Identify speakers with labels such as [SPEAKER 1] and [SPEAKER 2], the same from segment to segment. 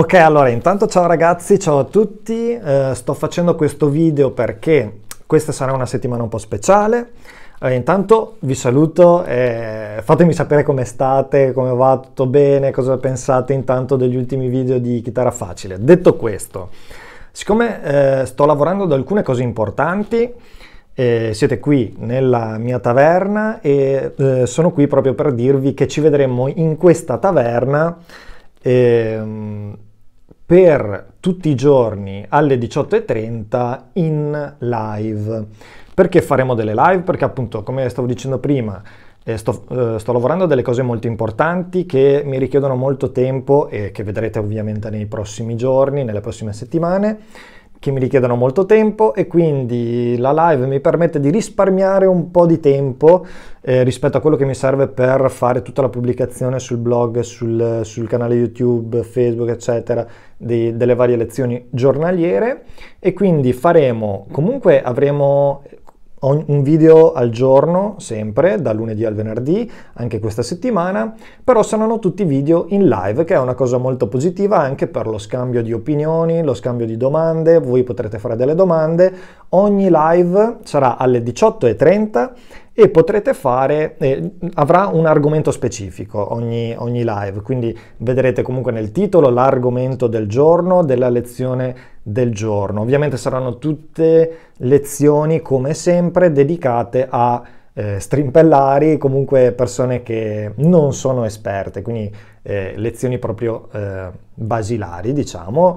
[SPEAKER 1] Ok, allora intanto ciao ragazzi, ciao a tutti, eh, sto facendo questo video perché questa sarà una settimana un po' speciale. Eh, intanto vi saluto e fatemi sapere come state, come va, tutto bene, cosa pensate intanto degli ultimi video di Chitarra Facile. Detto questo, siccome eh, sto lavorando ad alcune cose importanti, eh, siete qui nella mia taverna e eh, sono qui proprio per dirvi che ci vedremo in questa taverna ehm, per tutti i giorni alle 18.30 in live. Perché faremo delle live? Perché appunto, come stavo dicendo prima, eh, sto, eh, sto, lavorando a delle cose molto importanti che mi richiedono molto tempo e che vedrete ovviamente nei prossimi giorni, nelle prossime settimane che mi richiedono molto tempo e quindi la live mi permette di risparmiare un po' di tempo eh, rispetto a quello che mi serve per fare tutta la pubblicazione sul blog, sul, sul canale YouTube, Facebook, eccetera, di, delle varie lezioni giornaliere e quindi faremo, comunque avremo un video al giorno, sempre, da lunedì al venerdì, anche questa settimana, però saranno tutti video in live, che è una cosa molto positiva anche per lo scambio di opinioni, lo scambio di domande, voi potrete fare delle domande. Ogni live sarà alle 18.30 e potrete fare, eh, avrà un argomento specifico ogni, ogni live, quindi vedrete comunque nel titolo l'argomento del giorno, della lezione del giorno. Ovviamente saranno tutte lezioni come sempre dedicate a eh, strimpellari, comunque persone che non sono esperte, quindi eh, lezioni proprio eh, basilari, diciamo,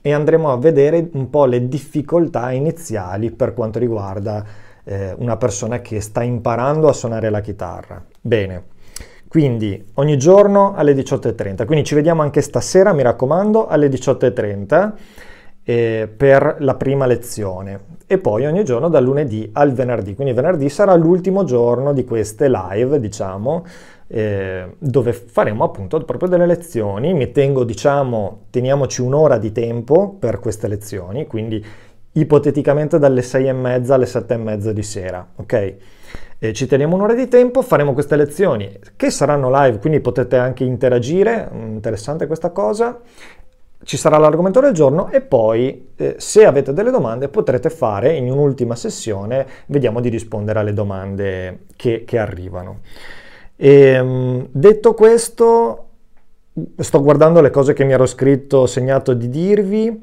[SPEAKER 1] e andremo a vedere un po' le difficoltà iniziali per quanto riguarda eh, una persona che sta imparando a suonare la chitarra. Bene, quindi ogni giorno alle 18.30, quindi ci vediamo anche stasera, mi raccomando, alle 18.30 eh, per la prima lezione e poi ogni giorno dal lunedì al venerdì, quindi venerdì sarà l'ultimo giorno di queste live, diciamo, eh, dove faremo appunto proprio delle lezioni, mi tengo, diciamo, teniamoci un'ora di tempo per queste lezioni, quindi ipoteticamente dalle 6 e mezza alle 7 e mezza di sera, ok? E ci teniamo un'ora di tempo, faremo queste lezioni che saranno live, quindi potete anche interagire, mm, interessante questa cosa. Ci sarà l'argomento del giorno e poi eh, se avete delle domande potrete fare in un'ultima sessione, vediamo di rispondere alle domande che, che arrivano. E, ehm, detto questo, sto guardando le cose che mi ero scritto, segnato di dirvi.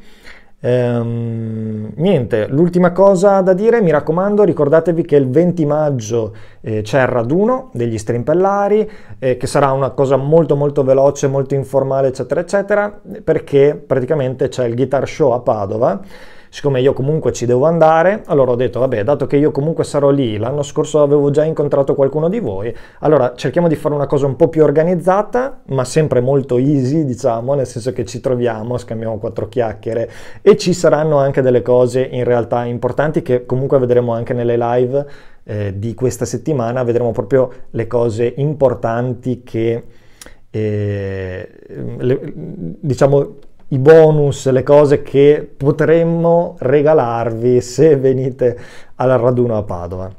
[SPEAKER 1] Ehm, niente, l'ultima cosa da dire, mi raccomando, ricordatevi che il 20 maggio eh, c'è il raduno degli strimpellari, eh, che sarà una cosa molto molto veloce, molto informale, eccetera, eccetera, perché praticamente c'è il guitar show a Padova siccome io comunque ci devo andare, allora ho detto, vabbè, dato che io comunque sarò lì, l'anno scorso avevo già incontrato qualcuno di voi, allora cerchiamo di fare una cosa un po' più organizzata, ma sempre molto easy, diciamo, nel senso che ci troviamo, scambiamo quattro chiacchiere e ci saranno anche delle cose in realtà importanti che comunque vedremo anche nelle live eh, di questa settimana, vedremo proprio le cose importanti che... Eh, diciamo i bonus, le cose che potremmo regalarvi se venite al raduno a Padova.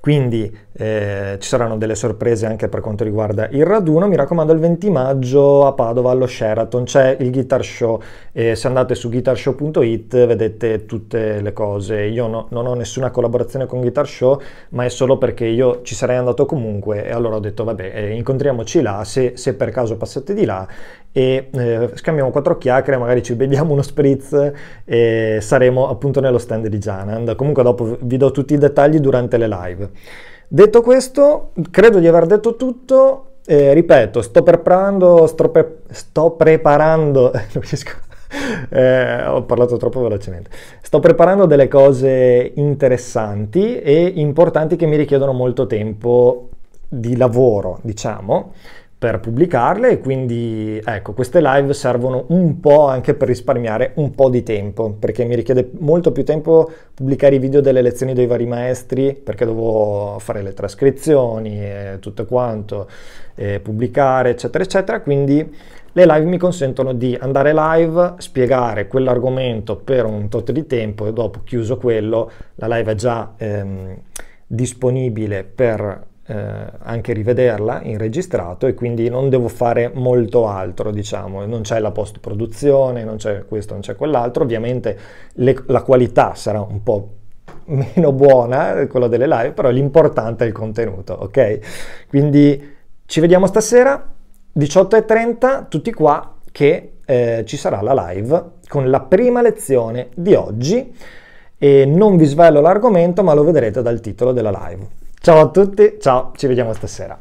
[SPEAKER 1] Quindi eh, ci saranno delle sorprese anche per quanto riguarda il raduno. Mi raccomando, il 20 maggio a Padova allo Sheraton c'è il Guitar Show. Eh, se andate su guitarshow.it vedete tutte le cose. Io no, non ho nessuna collaborazione con Guitar Show, ma è solo perché io ci sarei andato comunque. E allora ho detto, vabbè, eh, incontriamoci là. Se, se, per caso passate di là, e eh, scambiamo quattro chiacchiere, magari ci beviamo uno spritz e saremo appunto nello stand di Janand. Comunque dopo vi do tutti i dettagli durante le live. Detto questo, credo di aver detto tutto. Eh, ripeto, sto preparando, sto, pre- sto preparando, non riesco eh, ho parlato troppo velocemente. Sto preparando delle cose interessanti e importanti che mi richiedono molto tempo di lavoro, diciamo, per pubblicarle e quindi ecco queste live servono un po' anche per risparmiare un po' di tempo perché mi richiede molto più tempo pubblicare i video delle lezioni dei vari maestri perché devo fare le trascrizioni e tutto quanto e pubblicare eccetera eccetera quindi le live mi consentono di andare live spiegare quell'argomento per un tot di tempo e dopo chiuso quello la live è già ehm, disponibile per eh, anche rivederla in registrato e quindi non devo fare molto altro, diciamo, non c'è la post produzione, non c'è questo, non c'è quell'altro, ovviamente le, la qualità sarà un po' meno buona eh, quella delle live, però l'importante è il contenuto, ok? Quindi ci vediamo stasera 18:30 tutti qua che eh, ci sarà la live con la prima lezione di oggi e non vi svelo l'argomento, ma lo vedrete dal titolo della live. Ciao a tutti, ciao, ci vediamo stasera.